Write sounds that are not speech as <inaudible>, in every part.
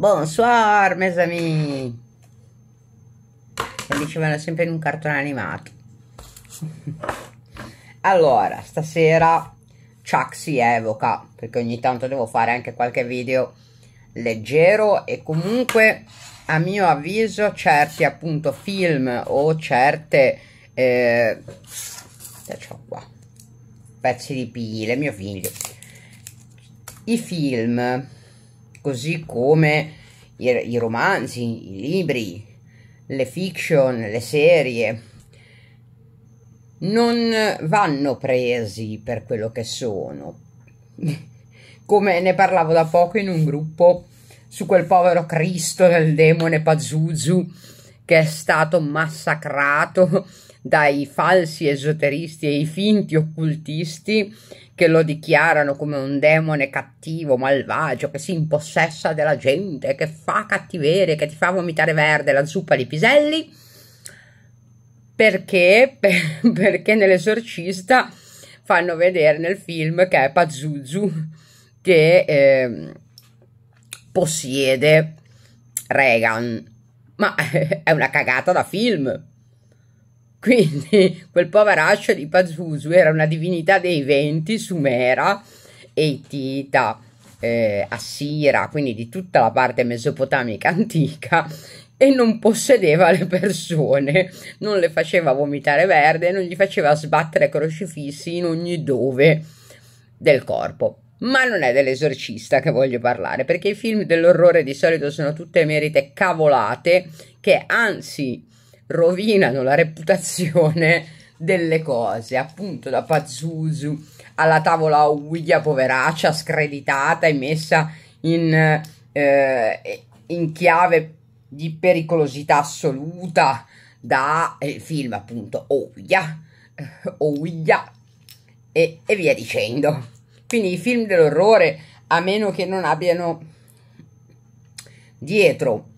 Bonsoir, mes amis. Come dicevano sempre in un cartone animato. allora, stasera Chuck si evoca, perché ogni tanto devo fare anche qualche video leggero e comunque a mio avviso certi appunto film o certe eh, qua, pezzi di pile mio figlio i film così come i, i romanzi, i libri, le fiction, le serie, non vanno presi per quello che sono. <laughs> Come ne parlavo da poco in un gruppo su quel povero Cristo del demone Pazuzu che è stato massacrato <laughs> dai falsi esoteristi e i finti occultisti che lo dichiarano come un demone cattivo, malvagio, che si impossessa della gente, che fa cattiveria, che ti fa vomitare verde la zuppa di piselli, perché, <laughs> perché nell'esorcista fanno vedere nel film che è Pazuzu che eh, possiede Reagan, ma <laughs> è una cagata da film, quindi <laughs> quel poveraccio di Pazuzu era una divinità dei venti, Sumera, Etita, eh, Assira, quindi di tutta la parte mesopotamica <laughs> antica, e non possedeva le persone, non le faceva vomitare verde, non gli faceva sbattere crocifissi in ogni dove del corpo. Ma non è dell'esorcista che voglio parlare, perché i film dell'orrore di solito sono tutte merite cavolate che anzi rovinano la reputazione delle cose, appunto da Pazuzu alla tavola Ouija poveraccia, screditata e messa in, eh, in chiave di pericolosità assoluta da il eh, film appunto Ouija, Ouija eh, e, e via dicendo. Quindi i film dell'orrore, a meno che non abbiano dietro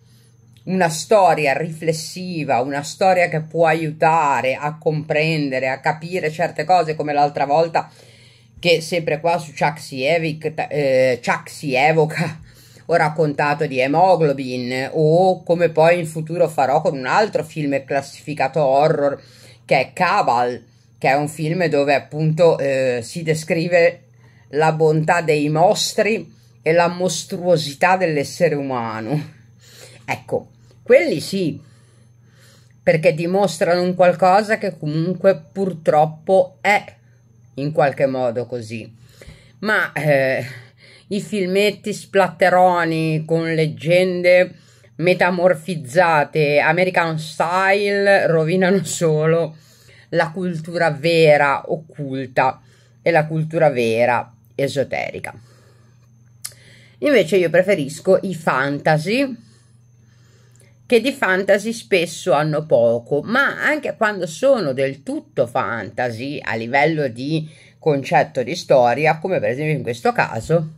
una storia riflessiva, una storia che può aiutare a comprendere, a capire certe cose come l'altra volta che sempre qua su Chuck si, evic, eh, Chuck si ho raccontato di Hemoglobin o come poi in futuro farò con un altro film classificato horror che è Cabal che è un film dove appunto eh, si descrive la bontà dei mostri e la mostruosità dell'essere umano Ecco, quelli sì, perché dimostrano un qualcosa che comunque purtroppo è in qualche modo così. Ma eh, i filmetti splatteroni con leggende metamorfizzate American style rovinano solo la cultura vera occulta e la cultura vera esoterica. Invece io preferisco i fantasy che di fantasy spesso hanno poco, ma anche quando sono del tutto fantasy a livello di concetto di storia, come per esempio in questo caso,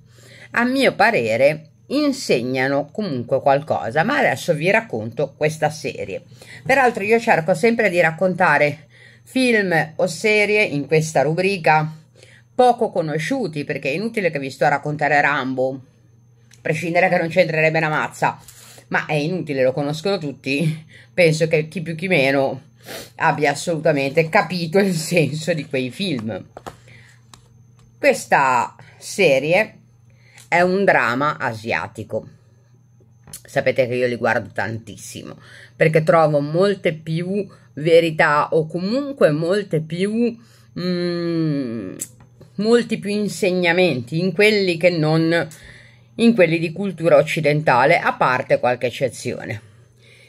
a mio parere insegnano comunque qualcosa, ma adesso vi racconto questa serie. Peraltro io cerco sempre di raccontare film o serie in questa rubrica poco conosciuti, perché è inutile che vi sto a raccontare Rambo, a prescindere che non c'entrerebbe una mazza ma è inutile, lo conoscono tutti, penso che chi più chi meno abbia assolutamente capito il senso di quei film. Questa serie è un dramma asiatico. Sapete che io li guardo tantissimo perché trovo molte più verità o comunque molte più mh, mm, molti più insegnamenti in quelli che non in quelli di cultura occidentale, a parte qualche eccezione.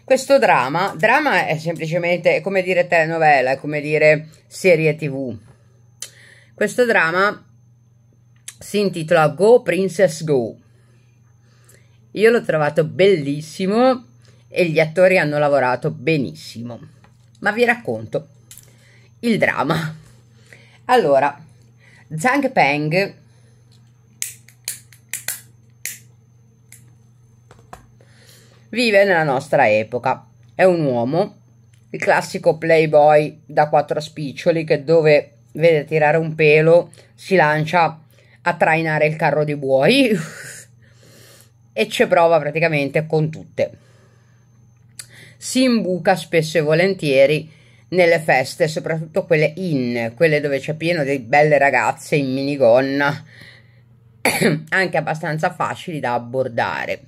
Questo drama, drama è semplicemente, è come dire telenovela, è come dire serie tv. Questo drama si intitola Go Princess Go. Io l'ho trovato bellissimo e gli attori hanno lavorato benissimo. Ma vi racconto il dramma. Allora, Zhang Peng vive nella nostra epoca. È un uomo, il classico playboy da quattro spiccioli che dove vede tirare un pelo si lancia a trainare il carro di buoi <laughs> e ci prova praticamente con tutte. Si imbuca spesso e volentieri nelle feste, soprattutto quelle in, quelle dove c'è pieno di belle ragazze in minigonna, <clears throat> anche abbastanza facili da abbordare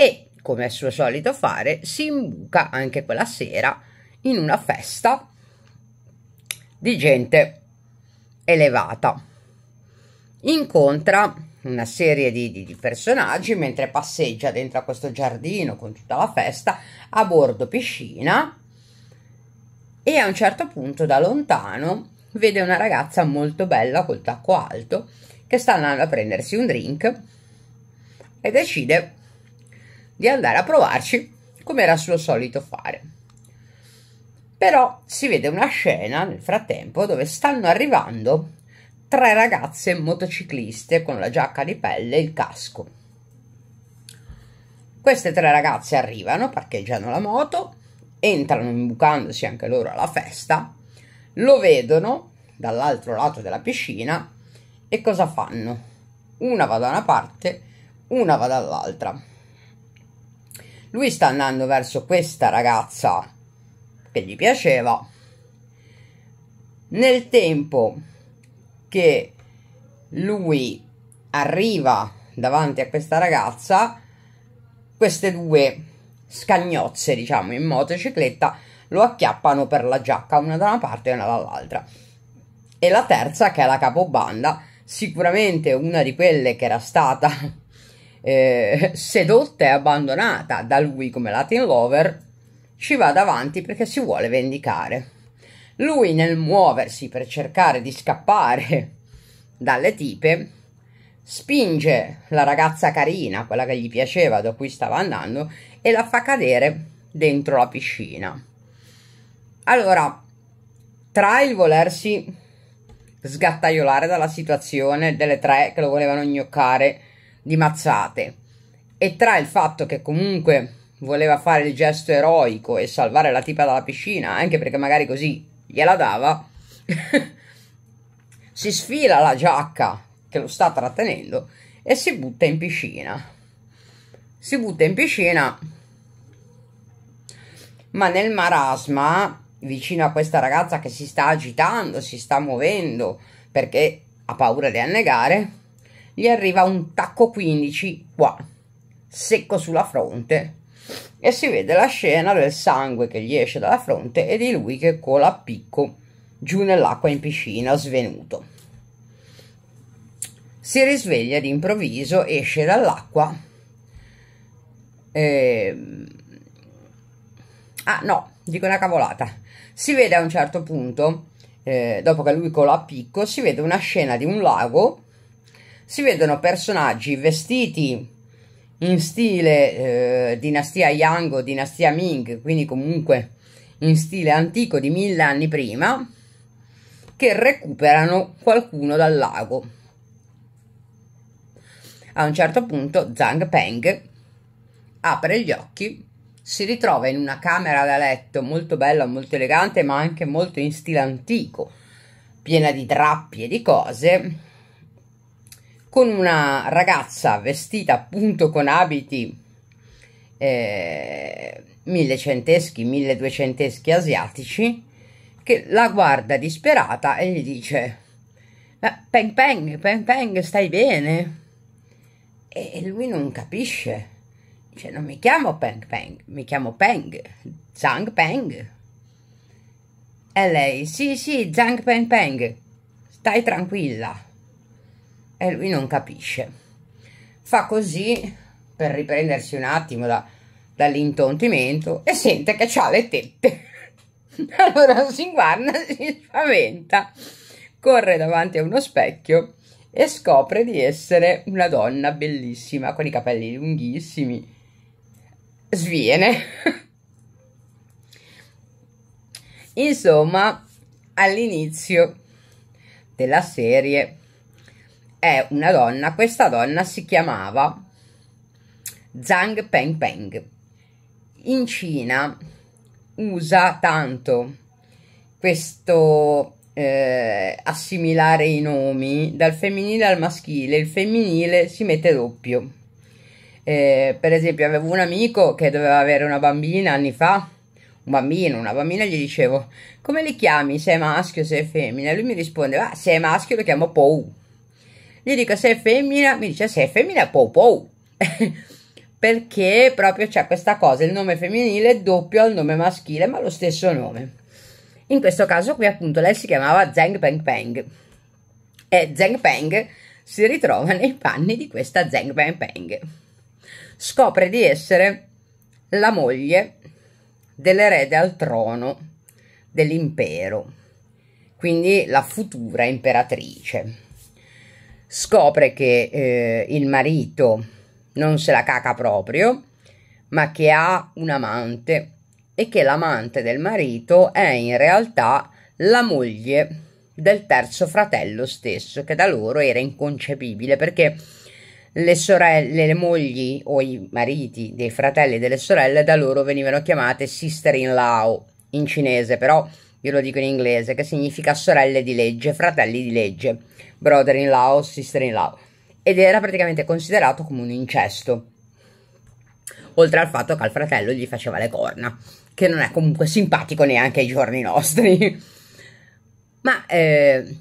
e, come è suo solito fare, si imbuca anche quella sera in una festa di gente elevata. Incontra una serie di, di, di, personaggi mentre passeggia dentro a questo giardino con tutta la festa a bordo piscina e a un certo punto da lontano vede una ragazza molto bella col tacco alto che sta andando a prendersi un drink e decide di andare a provarci come era suo solito fare. Però si vede una scena nel frattempo dove stanno arrivando tre ragazze motocicliste con la giacca di pelle e il casco. Queste tre ragazze arrivano, parcheggiano la moto, entrano imbucandosi anche loro alla festa, lo vedono dall'altro lato della piscina e cosa fanno? Una va da una parte, una va dall'altra. Lui sta andando verso questa ragazza che gli piaceva. Nel tempo che lui arriva davanti a questa ragazza, queste due scagnozze, diciamo, in motocicletta lo acchiappano per la giacca, una da una parte e una dall'altra. E la terza, che è la capobanda, sicuramente una di quelle che era stata eh, sedotta e abbandonata da lui come Latin Lover, ci va davanti perché si vuole vendicare. Lui nel muoversi per cercare di scappare dalle tipe, spinge la ragazza carina, quella che gli piaceva, da cui stava andando, e la fa cadere dentro la piscina. Allora, tra il volersi sgattaiolare dalla situazione delle tre che lo volevano gnoccare di mazzate e tra il fatto che comunque voleva fare il gesto eroico e salvare la tipa dalla piscina, anche perché magari così gliela dava, <laughs> si sfila la giacca che lo sta trattenendo e si butta in piscina. Si butta in piscina, ma nel marasma, vicino a questa ragazza che si sta agitando, si sta muovendo perché ha paura di annegare, gli arriva un tacco 15 qua, secco sulla fronte, e si vede la scena del sangue che gli esce dalla fronte e di lui che cola a picco giù nell'acqua in piscina, svenuto. Si risveglia d'improvviso, esce dall'acqua. E... Ehm, ah no, dico una cavolata. Si vede a un certo punto, eh, dopo che lui cola a picco, si vede una scena di un lago si vedono personaggi vestiti in stile eh, dinastia Yang o dinastia Ming, quindi comunque in stile antico di mille anni prima, che recuperano qualcuno dal lago. A un certo punto Zhang Peng apre gli occhi, si ritrova in una camera da letto molto bella, molto elegante, ma anche molto in stile antico, piena di drappi e di cose, con una ragazza vestita appunto con abiti eh, millecenteschi, milleduecenteschi asiatici, che la guarda disperata e gli dice ma Peng Peng, Peng Peng, stai bene? E lui non capisce. Dice, non mi chiamo Peng Peng, mi chiamo Peng, Zhang Peng. E lei, sì, sì, Zhang Peng Peng, stai tranquilla e lui non capisce. Fa così per riprendersi un attimo da, dall'intontimento e sente che ha le tette. <laughs> allora si guarda, si spaventa, corre davanti a uno specchio e scopre di essere una donna bellissima con i capelli lunghissimi. Sviene. <laughs> Insomma, all'inizio della serie è una donna, questa donna si chiamava Zhang Peng Peng. In Cina usa tanto questo eh, assimilare i nomi dal femminile al maschile, il femminile si mette doppio. Eh, per esempio, avevo un amico che doveva avere una bambina anni fa, un bambino, una bambina, gli dicevo come li chiami, se è maschio, se è femmina. E lui mi rispondeva, ah, se è maschio lo chiamo Pou gli dico se è femmina, mi dice se è femmina, po po. <laughs> Perché proprio c'è questa cosa, il nome femminile è doppio al nome maschile, ma lo stesso nome. In questo caso qui appunto lei si chiamava Zeng Peng Peng e Zeng Peng si ritrova nei panni di questa Zeng Peng Peng. Scopre di essere la moglie dell'erede al trono dell'impero, quindi la futura imperatrice. Scopre che eh, il marito non se la caca proprio, ma che ha un amante e che l'amante del marito è in realtà la moglie del terzo fratello stesso, che da loro era inconcepibile perché le sorelle, le mogli o i mariti dei fratelli e delle sorelle da loro venivano chiamate sister in law in cinese, però io lo dico in inglese, che significa sorelle di legge, fratelli di legge, brother in law, sister in law, ed era praticamente considerato come un incesto, oltre al fatto che al fratello gli faceva le corna, che non è comunque simpatico neanche ai giorni nostri. <laughs> Ma eh,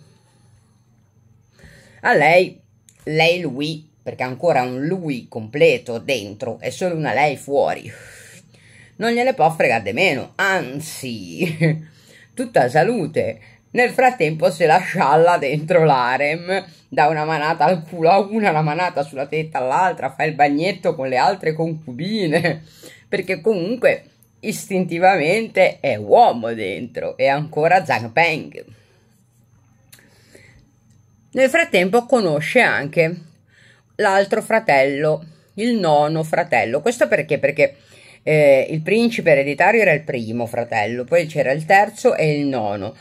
a lei, lei lui, perché ancora un lui completo dentro e solo una lei fuori, non gliene può fregare di meno, anzi... <laughs> tutta salute. Nel frattempo se la scialla dentro l'arem, dà una manata al culo a una, una manata sulla testa all'altra, fa il bagnetto con le altre concubine, perché comunque istintivamente è uomo dentro, e ancora Zhang Peng. Nel frattempo conosce anche l'altro fratello, il nono fratello. Questo perché? Perché eh, il principe ereditario era il primo fratello, poi c'era il terzo e il nono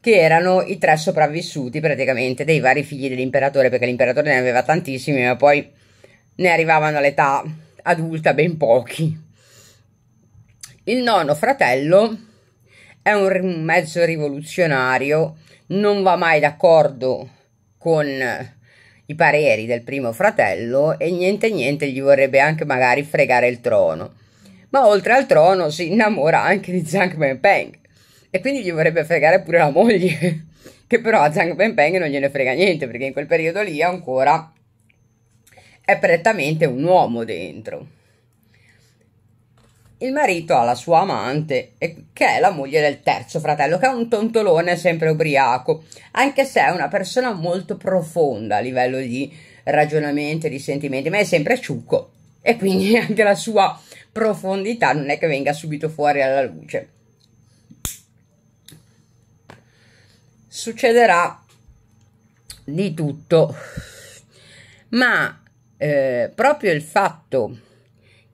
che erano i tre sopravvissuti praticamente dei vari figli dell'imperatore, perché l'imperatore ne aveva tantissimi, ma poi ne arrivavano all'età adulta ben pochi. Il nono fratello è un mezzo rivoluzionario, non va mai d'accordo con i pareri del primo fratello e niente niente gli vorrebbe anche magari fregare il trono ma oltre al trono si innamora anche di Zhang Benpeng e quindi gli vorrebbe fregare pure la moglie, <laughs> che però a Zhang Benpeng non gliene frega niente perché in quel periodo lì ancora è prettamente un uomo dentro. Il marito ha la sua amante, che è la moglie del terzo fratello, che è un tontolone sempre ubriaco, anche se è una persona molto profonda a livello di ragionamenti, e di sentimenti, ma è sempre ciucco. E quindi <laughs> anche la sua profondità non è che venga subito fuori alla luce. Succederà di tutto, ma eh, proprio il fatto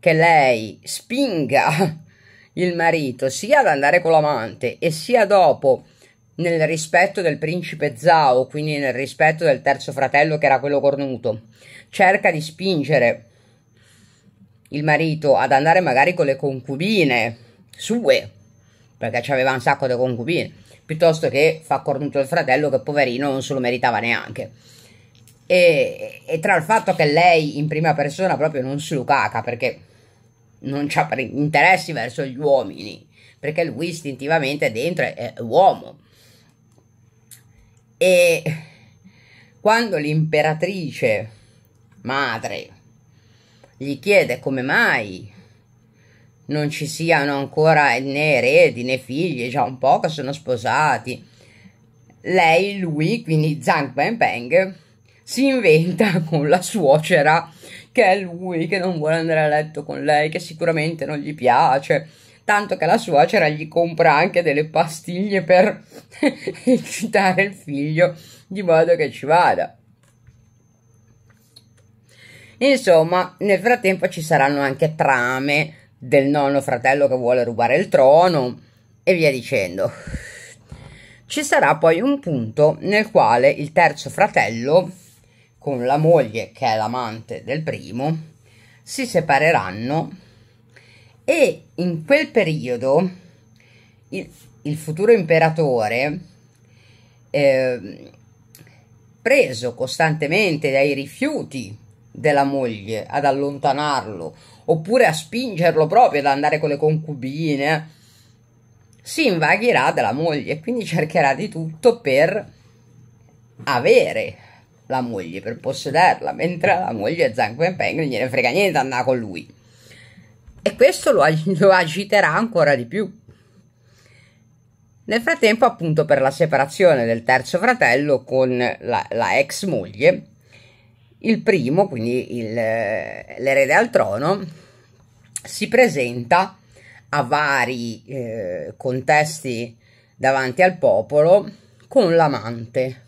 che lei spinga il marito sia ad andare con l'amante e sia dopo nel rispetto del principe Zhao, quindi nel rispetto del terzo fratello che era quello cornuto, cerca di spingere il marito ad andare magari con le concubine sue, perché c'aveva un sacco di concubine, piuttosto che fa cornuto il fratello che poverino non se lo meritava neanche. E, e, tra il fatto che lei in prima persona proprio non si caca, perché non ha interessi verso gli uomini, perché lui istintivamente dentro è uomo. E quando l'imperatrice madre gli chiede come mai non ci siano ancora né eredi né figli, già un po' che sono sposati. Lei, lui, quindi Zhang Peng Peng, si inventa <laughs> con la suocera che è lui che non vuole andare a letto con lei, che sicuramente non gli piace. Tanto che la suocera gli compra anche delle pastiglie per <laughs> eccitare il figlio di modo che ci vada. Insomma, nel frattempo ci saranno anche trame del nonno fratello che vuole rubare il trono e via dicendo. Ci sarà poi un punto nel quale il terzo fratello, con la moglie che è l'amante del primo, si separeranno e in quel periodo il, il futuro imperatore, eh, preso costantemente dai rifiuti della moglie, ad allontanarlo, oppure a spingerlo proprio ad andare con le concubine, si invaghirà della moglie e quindi cercherà di tutto per avere la moglie, per possederla, mentre la moglie Zhang Wenpeng non gliene frega niente andare con lui. E questo lo, lo agiterà ancora di più. Nel frattempo, appunto, per la separazione del terzo fratello con la, la ex moglie, il primo, quindi il, l'erede al trono, si presenta a vari eh, contesti davanti al popolo con l'amante.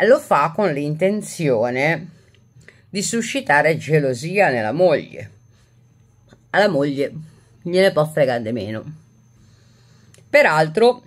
Lo fa con l'intenzione di suscitare gelosia nella moglie. Alla moglie gliene può fregare di meno. Peraltro,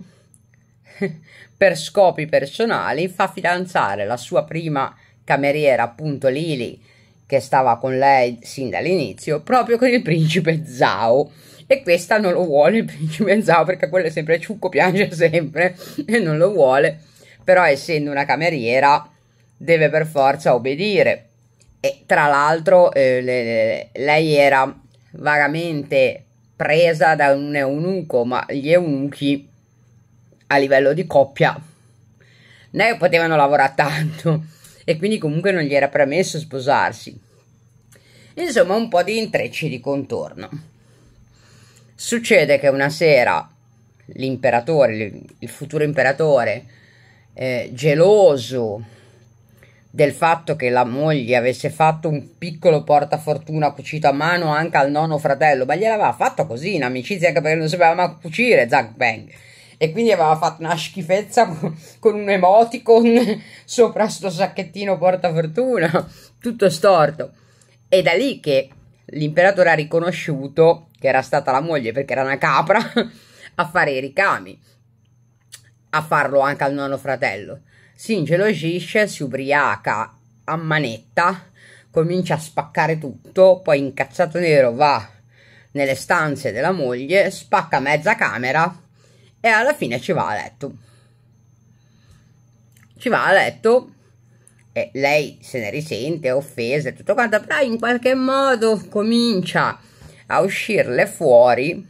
<laughs> per scopi personali, fa fidanzare la sua prima cameriera appunto Lili che stava con lei sin dall'inizio proprio con il principe Zhao. e questa non lo vuole il principe Zhao perché quello è sempre ciucco piange sempre e non lo vuole però essendo una cameriera deve per forza obbedire e tra l'altro eh, le, le, lei era vagamente presa da un eunuco ma gli eunuchi a livello di coppia ne potevano lavorare tanto e quindi comunque non gli era permesso sposarsi. Insomma, un po' di intrecci di contorno. Succede che una sera l'imperatore, il futuro imperatore, eh, geloso del fatto che la moglie avesse fatto un piccolo portafortuna cucito a mano anche al nono fratello, ma gliel'aveva fatto così in amicizia anche perché non sapeva mai cucire, Zack Bang e quindi aveva fatto una schifezza <laughs> con un emoticon <laughs> sopra sto sacchettino portafortuna, <laughs> tutto storto. È da lì che l'imperatore ha riconosciuto che era stata la moglie perché era una capra a fare i ricami, a farlo anche al nono fratello. Si ingelosisce, si ubriaca a manetta, comincia a spaccare tutto, poi incazzato nero va nelle stanze della moglie, spacca mezza camera e alla fine ci va a letto. Ci va a letto e lei se ne risente, offesa e tutto quanto, però in qualche modo comincia a uscirle fuori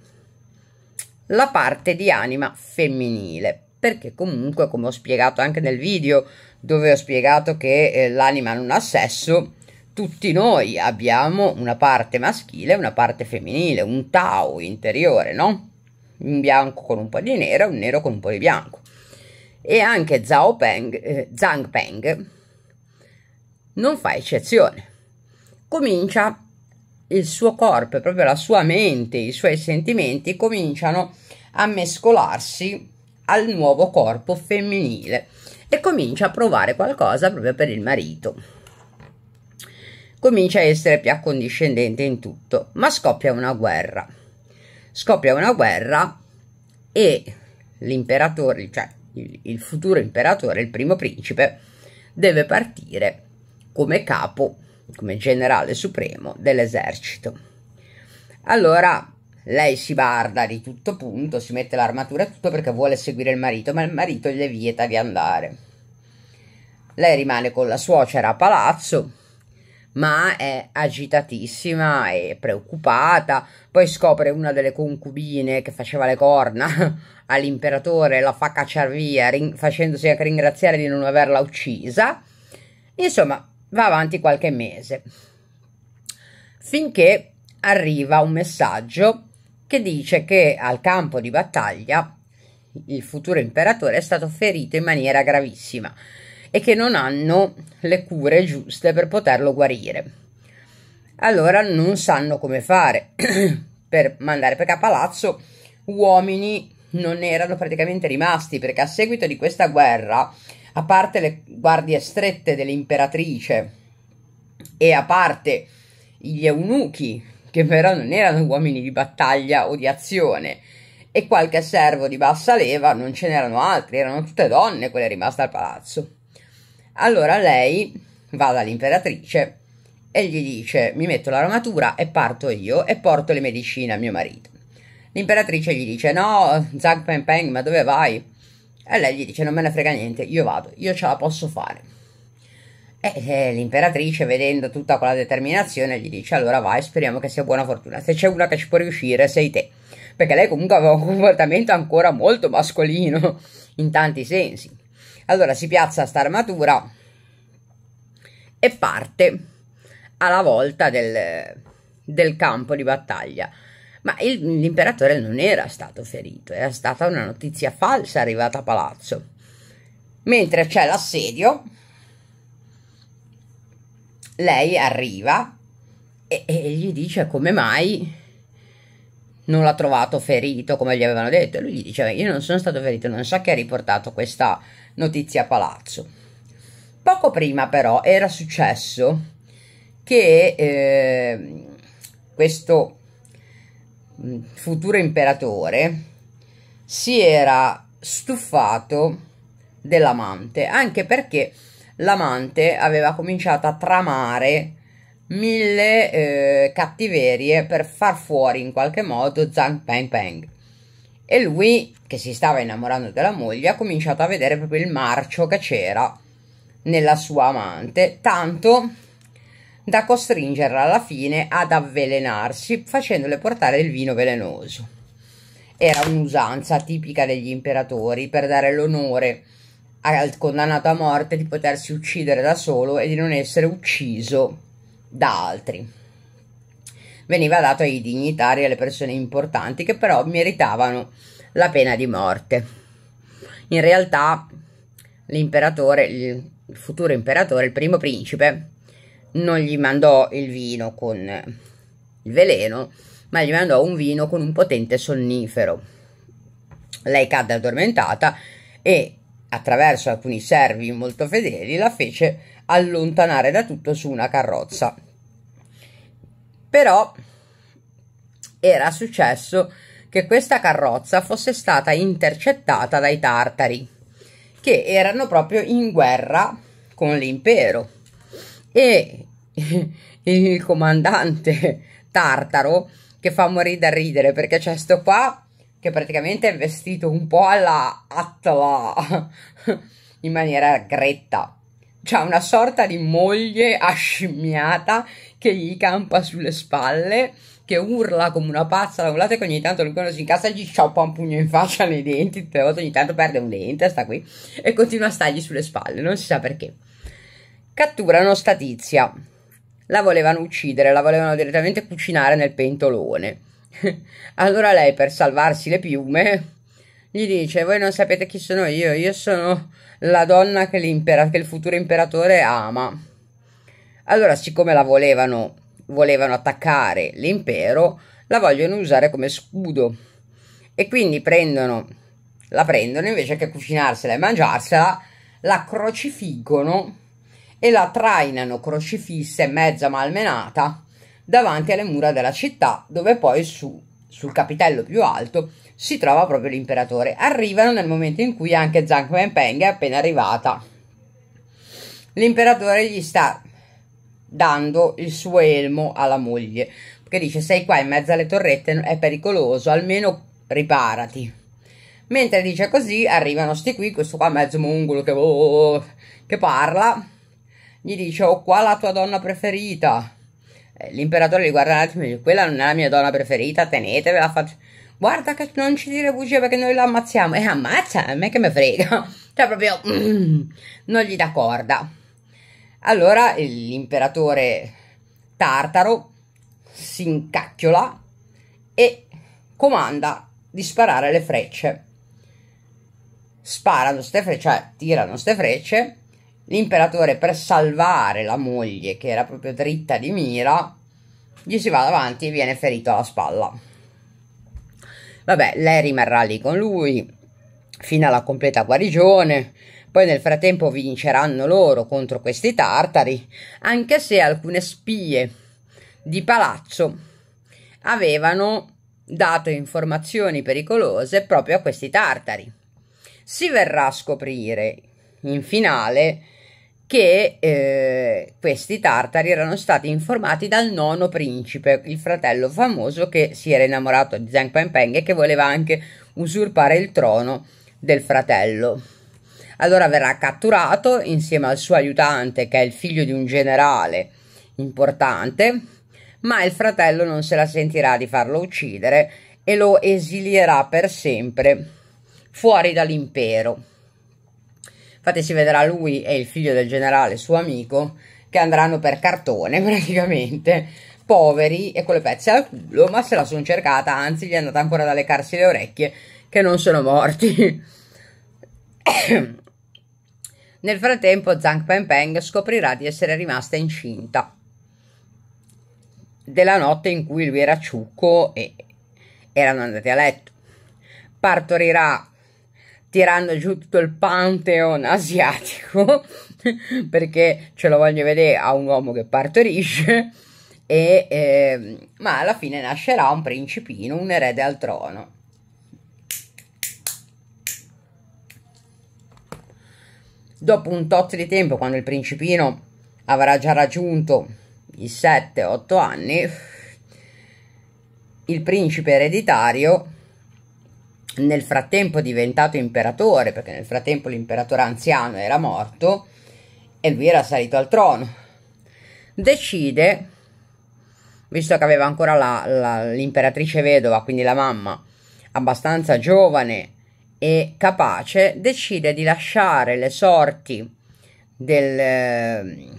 la parte di anima femminile, perché comunque come ho spiegato anche nel video dove ho spiegato che eh, l'anima non ha sesso, tutti noi abbiamo una parte maschile e una parte femminile, un Tao interiore, no? un bianco con un po' di nero e un nero con un po' di bianco. E anche Zhao Peng, eh, Zhang Peng non fa eccezione. Comincia il suo corpo, proprio la sua mente, i suoi sentimenti cominciano a mescolarsi al nuovo corpo femminile e comincia a provare qualcosa proprio per il marito. Comincia a essere più accondiscendente in tutto, ma scoppia una guerra scoppia una guerra e l'imperatore, cioè il, futuro imperatore, il primo principe, deve partire come capo, come generale supremo dell'esercito. Allora lei si barda di tutto punto, si mette l'armatura e tutto perché vuole seguire il marito, ma il marito le vieta di andare. Lei rimane con la suocera a palazzo ma è agitatissima e preoccupata. Poi scopre una delle concubine che faceva le corna <laughs> all'imperatore, la fa cacciare via, rin- facendosi anche ringraziare di non averla uccisa. Insomma, va avanti qualche mese. Finché arriva un messaggio che dice che al campo di battaglia il futuro imperatore è stato ferito in maniera gravissima e che non hanno le cure giuste per poterlo guarire. Allora non sanno come fare <clears throat> per mandare perché a palazzo uomini non erano praticamente rimasti perché a seguito di questa guerra, a parte le guardie strette dell'imperatrice e a parte gli eunuchi che però non erano uomini di battaglia o di azione, e qualche servo di bassa leva, non ce n'erano altri, erano tutte donne quelle rimaste al palazzo. Allora lei va dall'imperatrice e gli dice mi metto l'armatura e parto io e porto le medicine a mio marito. L'imperatrice gli dice no, Zhang Peng Peng, ma dove vai? E lei gli dice non me ne frega niente, io vado, io ce la posso fare. E l'imperatrice, vedendo tutta quella determinazione, gli dice: Allora vai, speriamo che sia buona fortuna. Se c'è una che ci può riuscire, sei te. Perché lei comunque aveva un comportamento ancora molto mascolino, in tanti sensi. Allora si piazza sta armatura e parte alla volta del, del campo di battaglia. Ma il, l'imperatore non era stato ferito, era stata una notizia falsa arrivata a palazzo. Mentre c'è l'assedio, lei arriva e, e gli dice come mai non l'ha trovato ferito come gli avevano detto e lui gli diceva io non sono stato ferito, non sa so che ha riportato questa notizia a palazzo. Poco prima però era successo che eh, questo mm, futuro imperatore si era stufato dell'amante, anche perché l'amante aveva cominciato a tramare mille eh, cattiverie per far fuori in qualche modo Zhang Peng Peng. E lui, che si stava innamorando della moglie, ha cominciato a vedere proprio il marcio che c'era nella sua amante, tanto da costringerla alla fine ad avvelenarsi facendole portare il vino velenoso. Era un'usanza tipica degli imperatori per dare l'onore al condannato a morte di potersi uccidere da solo e di non essere ucciso da altri. Veniva dato ai dignitari e alle persone importanti che però meritavano la pena di morte. In realtà l'imperatore, il futuro imperatore, il primo principe, non gli mandò il vino con il veleno, ma gli mandò un vino con un potente sonnifero. Lei cadde addormentata e attraverso alcuni servi molto fedeli la fece allontanare da tutto su una carrozza. Però era successo che questa carrozza fosse stata intercettata dai tartari, che erano proprio in guerra con l'impero. E <laughs> il comandante tartaro, che fa morire da ridere perché c'è sto qua che praticamente è vestito un po' alla Atla <laughs> in maniera gretta C'ha una sorta di moglie ascimmiata che gli campa sulle spalle, che urla come una pazza, la volate che ogni tanto lui quando si incassa gli scioppa un pugno in faccia nei denti, tutte le volte ogni tanto perde un dente, sta qui, e continua a stargli sulle spalle, non si sa perché. Catturano Statizia, la volevano uccidere, la volevano direttamente cucinare nel pentolone. <laughs> allora lei per salvarsi le piume gli dice voi non sapete chi sono io, io sono la donna che, che il futuro imperatore ama. Allora, siccome la volevano, volevano attaccare l'impero, la vogliono usare come scudo e quindi prendono, la prendono invece che cucinarsela e mangiarsela, la crocifiggono e la trainano crocifissa e mezza malmenata davanti alle mura della città, dove poi su sul capitello più alto si trova proprio l'imperatore. Arrivano nel momento in cui anche Zhang Wenpeng è appena arrivata. L'imperatore gli sta dando il suo elmo alla moglie, perché dice sei qua in mezzo alle torrette, è pericoloso, almeno riparati. Mentre dice così, arrivano sti qui, questo qua mezzo mongolo che, oh, che parla, gli dice ho oh, qua la tua donna preferita, eh, l'imperatore li guarda un attimo e dice: Quella non è la mia donna preferita, tenetevela. Faccio. Guarda che non ci dire bugie perché noi la ammazziamo. E eh, ammazza, a me che me frega. <laughs> Cioè, proprio mm, non gli dà corda. Allora l'imperatore tartaro si incacchiola e comanda di sparare le frecce. Sparano queste frecce, cioè tirano queste frecce l'imperatore per salvare la moglie che era proprio dritta di mira gli si va davanti e viene ferito alla spalla vabbè lei rimarrà lì con lui fino alla completa guarigione poi nel frattempo vinceranno loro contro questi tartari anche se alcune spie di palazzo avevano dato informazioni pericolose proprio a questi tartari si verrà a scoprire in finale che eh, questi tartari erano stati informati dal nono principe, il fratello famoso che si era innamorato di Zhang Peng e che voleva anche usurpare il trono del fratello. Allora verrà catturato insieme al suo aiutante, che è il figlio di un generale importante, ma il fratello non se la sentirà di farlo uccidere e lo esilierà per sempre fuori dall'impero. Infatti si vedrà lui e il figlio del generale, suo amico, che andranno per cartone <laughs> praticamente, poveri e con le pezze al culo, ma se la sono cercata, anzi gli è andata ancora da leccarsi le orecchie, che non sono morti. <coughs> Nel frattempo Zhang Peng scoprirà di essere rimasta incinta della notte in cui lui era ciucco e erano andati a letto. Partorirà tirando giù tutto il pantheon asiatico <laughs> perché ce lo voglio vedere a un uomo che partorisce e, eh, ma alla fine nascerà un principino, un erede al trono. Dopo un tot di tempo, quando il principino avrà già raggiunto i 7-8 anni, il principe ereditario nel frattempo diventato imperatore, perché nel frattempo l'imperatore anziano era morto e lui era salito al trono. Decide, visto che aveva ancora la, la, l'imperatrice vedova, quindi la mamma, abbastanza giovane e capace, decide di lasciare le sorti del,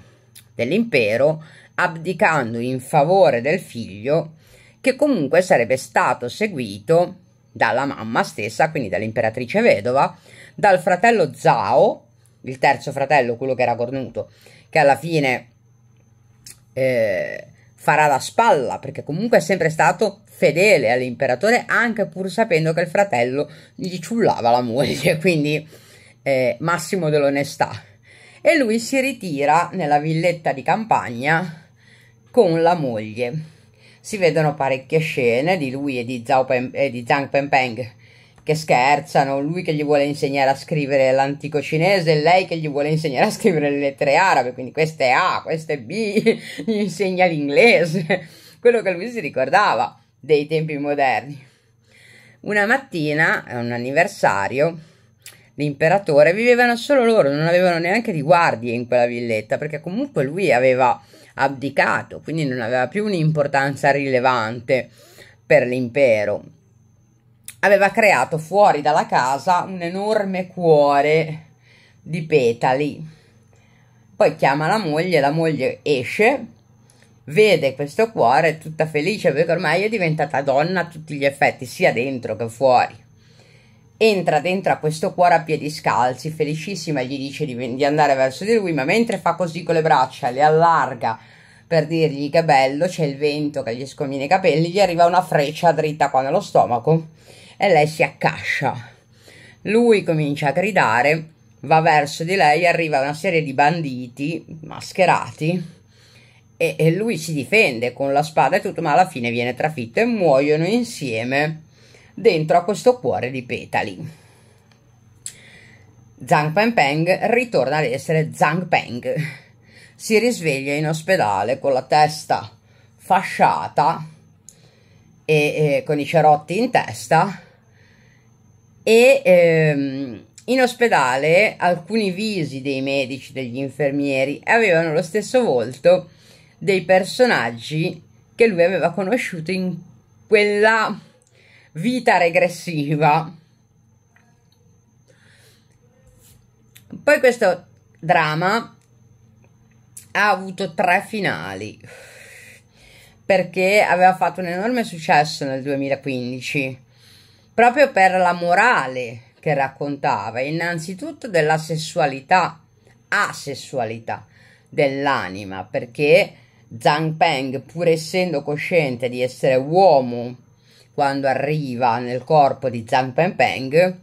dell'impero abdicando in favore del figlio che comunque sarebbe stato seguito dalla mamma stessa, quindi dall'imperatrice vedova, dal fratello Zao, il terzo fratello, quello che era cornuto, che alla fine eh, farà la spalla, perché comunque è sempre stato fedele all'imperatore, anche pur sapendo che il fratello gli ciullava la moglie, <laughs> quindi eh, massimo dell'onestà. E lui si ritira nella villetta di campagna con la moglie si vedono parecchie scene di lui e di, Zhao Pen, e eh, di Zhang Penpeng che scherzano, lui che gli vuole insegnare a scrivere l'antico cinese e lei che gli vuole insegnare a scrivere le lettere arabe, quindi questa è A, questa è B, gli insegna l'inglese, <laughs> quello che lui si ricordava dei tempi moderni. Una mattina, a un anniversario, l'imperatore vivevano solo loro, non avevano neanche di guardie in quella villetta, perché comunque lui aveva abdicato, quindi non aveva più un'importanza rilevante per l'impero. Aveva creato fuori dalla casa un enorme cuore di petali. Poi chiama la moglie, la moglie esce, vede questo cuore tutta felice perché ormai è diventata donna a tutti gli effetti, sia dentro che fuori entra dentro a questo cuore a piedi scalzi, felicissima, gli dice di, di, andare verso di lui, ma mentre fa così con le braccia, le allarga per dirgli che bello, c'è il vento che gli scomina i capelli, gli arriva una freccia dritta qua nello stomaco e lei si accascia. Lui comincia a gridare, va verso di lei, arriva una serie di banditi mascherati e, e lui si difende con la spada e tutto, ma alla fine viene trafitto e muoiono insieme dentro a questo cuore di petali. Zhang Peng ritorna ad essere Zhang Peng. Si risveglia in ospedale con la testa fasciata e, e con i cerotti in testa e ehm, in ospedale alcuni visi dei medici, degli infermieri avevano lo stesso volto dei personaggi che lui aveva conosciuto in quella vita regressiva. Poi questo drama ha avuto tre finali perché aveva fatto un enorme successo nel 2015 proprio per la morale che raccontava innanzitutto della sessualità asessualità dell'anima perché Zhang Peng pur essendo cosciente di essere uomo quando arriva nel corpo di Zhang Pengpeng,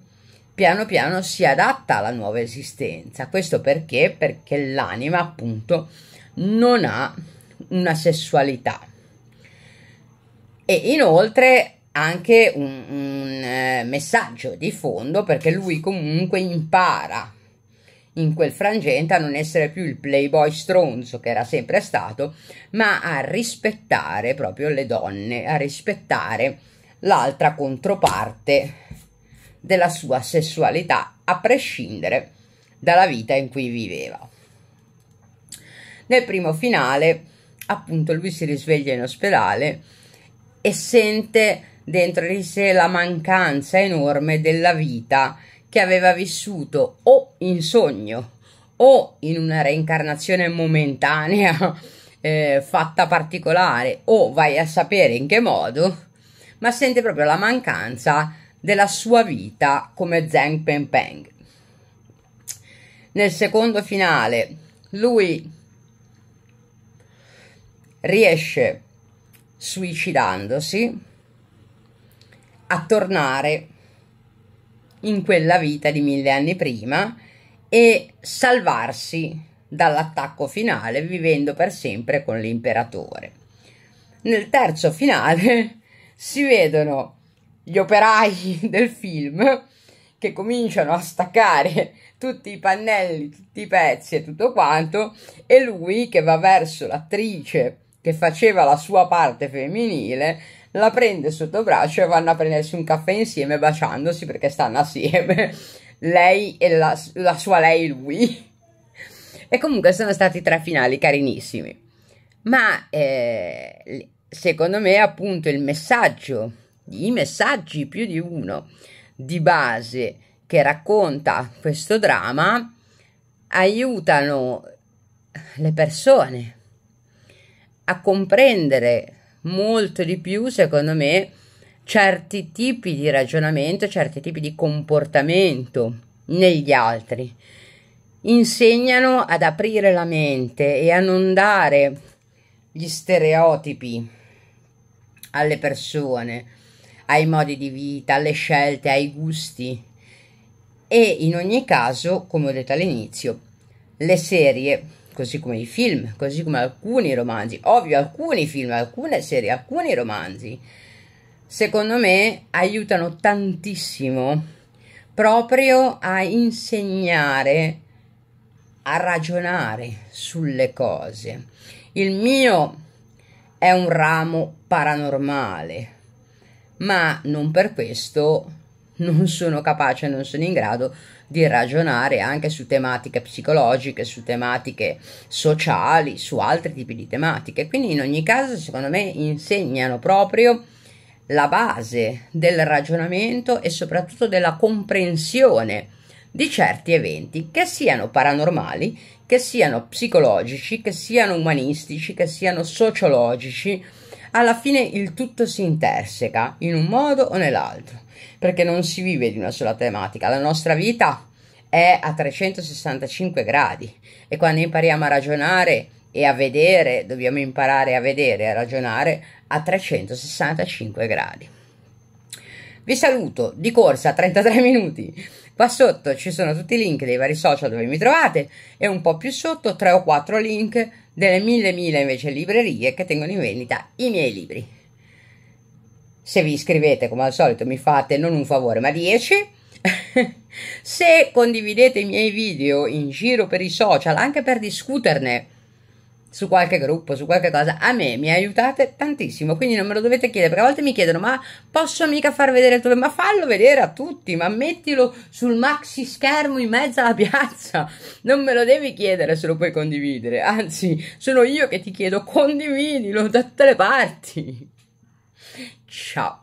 piano piano si adatta alla nuova esistenza. Questo perché? Perché l'anima, appunto, non ha una sessualità. E inoltre anche un, un eh, messaggio di fondo perché lui comunque impara in quel frangente a non essere più il playboy stronzo che era sempre stato, ma a rispettare proprio le donne, a rispettare l'altra controparte della sua sessualità, a prescindere dalla vita in cui viveva. Nel primo finale, appunto, lui si risveglia in ospedale e sente dentro di sé la mancanza enorme della vita che aveva vissuto o in sogno o in una reincarnazione momentanea <laughs> eh, fatta particolare o vai a sapere in che modo ma sente proprio la mancanza della sua vita come Zhang Peng. Nel secondo finale lui riesce suicidandosi a tornare in quella vita di mille anni prima e salvarsi dall'attacco finale vivendo per sempre con l'imperatore. Nel terzo finale si vedono gli operai <laughs> del film che cominciano a staccare tutti i pannelli, tutti i pezzi e tutto quanto, e lui che va verso l'attrice che faceva la sua parte femminile, la prende sotto braccio e vanno a prendersi un caffè insieme baciandosi perché stanno assieme, <laughs> lei e la, la sua lei lui. E comunque sono stati tre finali carinissimi. Ma eh, secondo me appunto il messaggio, i messaggi più di uno di base che racconta questo dramma aiutano le persone a comprendere molto di più, secondo me, certi tipi di ragionamento, certi tipi di comportamento negli altri. Insegnano ad aprire la mente e a non dare gli stereotipi alle persone, ai modi di vita, alle scelte, ai gusti. E in ogni caso, come ho detto all'inizio, le serie, così come i film, così come alcuni romanzi, ovvio alcuni film, alcune serie, alcuni romanzi, secondo me aiutano tantissimo proprio a insegnare a ragionare sulle cose. Il mio è un ramo paranormale, ma non per questo non sono capace, non sono in grado di ragionare anche su tematiche psicologiche, su tematiche sociali, su altri tipi di tematiche. Quindi in ogni caso, secondo me, insegnano proprio la base del ragionamento e soprattutto della comprensione di certi eventi, che siano paranormali, che siano psicologici, che siano umanistici, che siano sociologici, alla fine il tutto si interseca in un modo o nell'altro, perché non si vive di una sola tematica, la nostra vita è a 365 gradi e quando impariamo a ragionare e a vedere, dobbiamo imparare a vedere e a ragionare a 365 gradi. Vi saluto di corsa 33 minuti Qua sotto ci sono tutti i link dei vari social dove mi trovate e un po' più sotto 3 o 4 link delle mille mille invece librerie che tengono in vendita i miei libri. Se vi iscrivete come al solito mi fate non un favore ma 10. <laughs> Se condividete i miei video in giro per i social anche per discuterne su qualche gruppo, su qualche cosa, a me mi aiutate tantissimo, quindi non me lo dovete chiedere, perché a volte mi chiedono ma posso mica far vedere il tuo ma fallo vedere a tutti, ma mettilo sul maxi schermo in mezzo alla piazza, non me lo devi chiedere se lo puoi condividere, anzi sono io che ti chiedo condividilo da tutte le parti. Ciao.